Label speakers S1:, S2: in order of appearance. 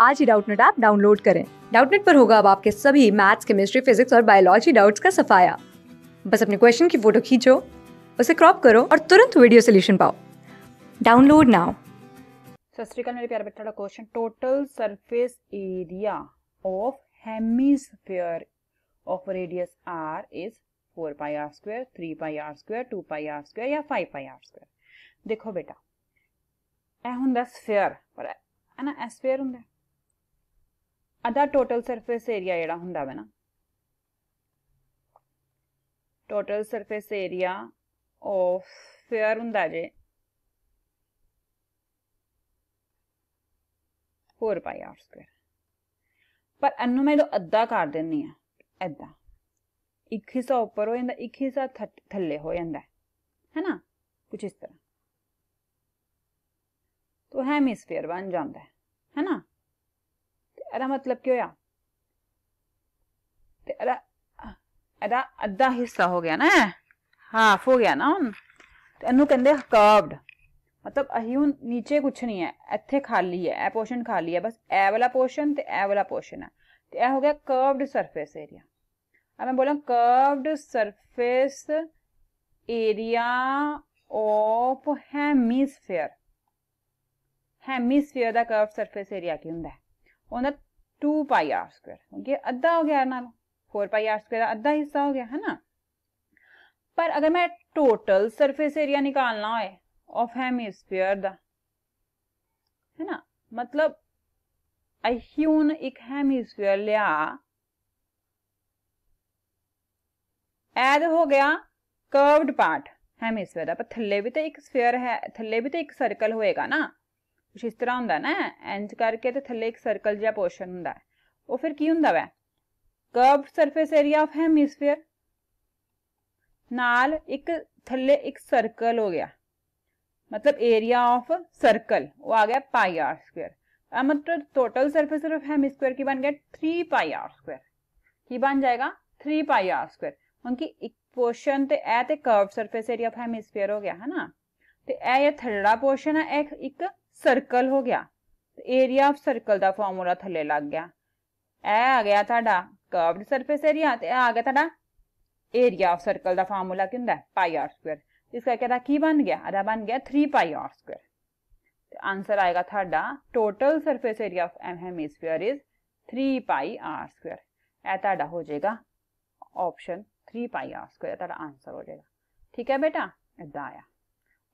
S1: आज ही Doubtnut app download करें डाउटनेट पर होगा अब आपके सभी मैथ्स केमिस्ट्री फिजिक्स और बायोलॉजी डाउट्स का सफाया बस अपने क्वेश्चन की फोटो खींचो उसे क्रॉप करो और तुरंत वीडियो सोल्यूशन पाओ डाउनलोड नाउ
S2: सत श्रीकाल मेरे प्यार बेटा question total surface area of hemisphere of radius R is four pi R square three pi R square two pi R square या फाइव पाई आर स्क्वायर देखो बेटा ਇਹ ਹੁੰਦਾ ਸਫੀਅਰ ਪਰ ਹੈ ਨਾ ਸਫੀਅਰ होंगे ਅਦਾ ਟੋਟਲ ਸਰਫੇਸ ਏਰੀਆ ਜਿਹੜਾ ਹੁੰਦਾ ਵਾ ਨਾ total surface area of sphere ਹੁੰਦਾ ਜੇ 4 ਪਾਈ ਆਰ ਸਕੁਅਰ ਪਰ ਅੰਨੂ ਮੈਂ ਅੱਧਾ ਕਰ ਦਿੰਨੀ ਆ ਐਦਾਂ ਇੱਕ ਹਿੱਸਾ ਉੱਪਰ ਹੋ ਜਾਂਦਾ ਇੱਕ ਹਿੱਸਾ ਥੱਲੇ ਹੋ ਜਾਂਦਾ ਹੈ ਨਾ ਕੁਝ ਇਸ ਤਰ੍ਹਾਂ ਤੋਂ ਹੈਮਿਸਫੇਅਰ ਬਣ ਜਾਂਦਾ ਹੈ ਨਾ ਇਹਦਾ ਮਤਲਬ ਕੀ ਹੋਇਆ ਤੇ ਇਹਦਾ ਇਹਦਾ ਅੱਧਾ ਹਿੱਸਾ ਹੋ ਗਿਆ ਨਾ ਹਾਫ ਹੋ ਗਿਆ ਨਾ ਹੁਣ ਤੇ ਇਹਨੂੰ ਕਹਿੰਦੇ ਕਰਵਡ ਮਤਲਬ ਅਹੀ ਹੁਣ ਨੀਚੇ ਕੁਝ ਨਹੀਂ ਹੈ ਇੱਥੇ ਖਾਲੀ ਹੈ ਇਹ ਪੋਰਸ਼ਨ ਖਾਲੀ ਹੈ ਬਸ ਇਹ ਵਾਲਾ ਪੋਰਸ਼ਨ ਤੇ ਇਹ ਵਾਲਾ ਪੋਰਸ਼ਨ ਹੈ ਤੇ ਇਹ ਹੋ ਗਿਆ ਕਰਵਡ ਸਰਫੇਸ ਏਰੀਆ ਆ ਮੈਂ ਬੋਲਾਂ curved surface area of hemisphere hemisphere ਦਾ ਕਰਵ ਸਰਫੇਸ ਏਰੀਆ ਕੀ ਹੁੰਦਾ ਹੈ on the 2 pi r square ये अद्धा हो गया ना फोर पाई आर स्क्वायर अद्धा हिस्सा हो गया है ना पर अगर मैं टोटल सरफेस एरिया निकालना है ऑफ हेमिस्फीयर द है ना मतलब अहून एक हेमिस्फीयर लिया एड हो गया कर्व्ड पार्ट हेमिस्फीयर का पर थले भी तो एक स्फीयर है थले भी तो एक सर्कल होएगा ना ਕੁਝ ਇਸ ਤਰ੍ਹਾਂ ਹੁੰਦਾ ਨਾ ਇੰਜ ਕਰਕੇ ਤੇ ਥੱਲੇ ਇੱਕ ਸਰਕਲ ਜਿਹਾ ਪੋਰਸ਼ਨ ਹੁੰਦਾ ਹੈ ਉਹ ਫਿਰ ਕੀ ਹੁੰਦਾ ਵੈ curved surface area of hemisphere ਨਾਲ ਇੱਕ ਥੱਲੇ ਇੱਕ ਸਰਕਲ ਹੋ ਗਿਆ ਮਤਲਬ ਏਰੀਆ ਆਫ सर्कल वो आ गया पाई आर स्क्वायर मतलब total surface of hemisphere की बन गया थ्री पाई आर स्क्वायर की बन जाएगा थ्री पाई आर स्क्वायर उनकी एक पोर्शन तो ए तो curve surface area of hemisphere हो गया है ना तो यह थलड़ा पोर्शन है एक, एक सर्कल हो गया तो एरिया ऑफ सर्कल का फॉर्मूला थले लग गया यह आ गया थोड़ा कर्वड सरफेस एरिया तो आ गया थोड़ा एरिया ऑफ सर्कल का फॉर्मूला क्यों पाई आर स्क्र इसका क्या की बन गया अरे बन गया three pi R square answer आएगा थोड़ा total surface area of um hemisphere is three pi R square यह जाएगा option three pi R square answer हो जाएगा ठीक है बेटा इदा आया